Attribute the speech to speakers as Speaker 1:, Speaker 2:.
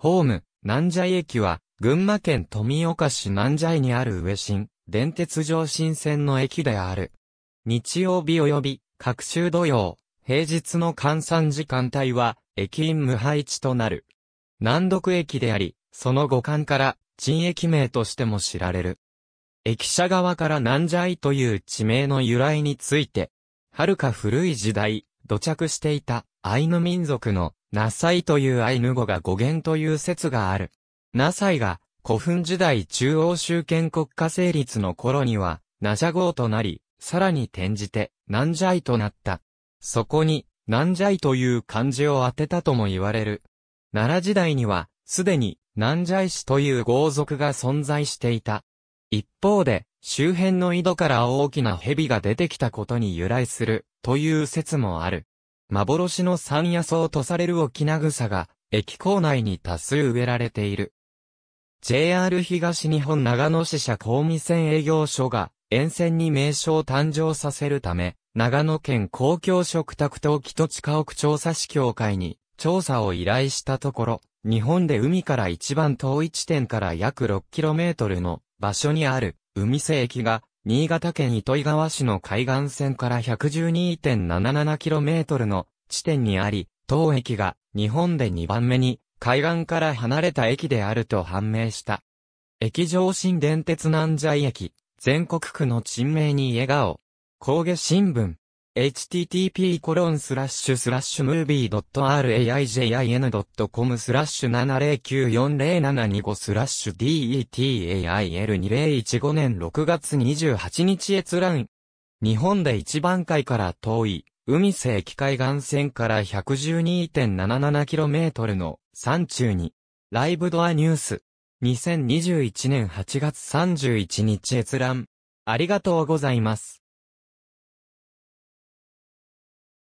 Speaker 1: ホーム、南茶井駅は、群馬県富岡市南茶井にある上新、電鉄上新線の駅である。日曜日及び、各週土曜、平日の換算時間帯は、駅員無配置となる。南独駅であり、その五感から、陳駅名としても知られる。駅舎側から南茶井という地名の由来について、はるか古い時代、土着していたアイヌ民族のナサイというアイヌ語が語源という説がある。ナサイが古墳時代中央集権国家成立の頃には、ナジャ号となり、さらに転じて、ナンジャイとなった。そこに、ナンジャイという漢字を当てたとも言われる。奈良時代には、すでに、ナンジャイ氏という豪族が存在していた。一方で、周辺の井戸から大きな蛇が出てきたことに由来する、という説もある。幻の山野草とされる沖名草が、駅構内に多数植えられている。JR 東日本長野支社公務線営業所が、沿線に名称を誕生させるため、長野県公共食卓等基土地家屋調査士協会に調査を依頼したところ、日本で海から一番遠い地点から約 6km の場所にある海瀬駅が新潟県糸魚川市の海岸線から 112.77km の地点にあり、当駅が日本で2番目に海岸から離れた駅であると判明した。駅上新電鉄南西駅、全国区の珍名に笑顔。工芸新聞、http m o v i e .raijin.com スラッシュ7094075 2スラッシュ detail2015 年6月28日閲覧。日本で一番海から遠い、海西機海岸線から 112.77km の山中に、ライブドアニュース。2021年8月31日閲覧。ありがとうございます。